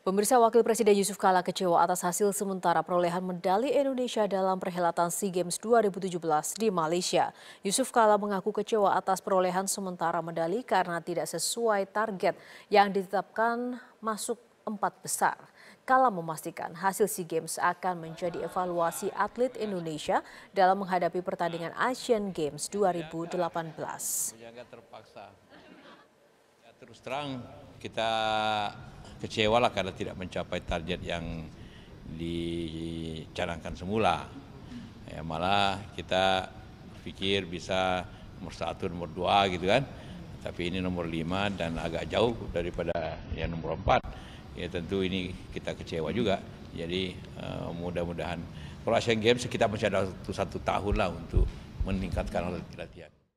Pemirsa Wakil Presiden Yusuf Kala kecewa atas hasil sementara perolehan medali Indonesia dalam perhelatan SEA Games 2017 di Malaysia. Yusuf Kala mengaku kecewa atas perolehan sementara medali karena tidak sesuai target yang ditetapkan masuk empat besar. Kala memastikan hasil SEA Games akan menjadi evaluasi atlet Indonesia dalam menghadapi pertandingan Asian Games 2018. Terpaksa. Ya, terus terang kita kecewa lah karena tidak mencapai target yang dicanangkan semula. Ya, malah kita pikir bisa nomor satu, nomor dua gitu kan. Tapi ini nomor lima dan agak jauh daripada yang nomor empat. Ya tentu ini kita kecewa juga. Jadi uh, mudah-mudahan kalau Asian Games kita masih ada satu, satu tahun lah untuk meningkatkan latihan.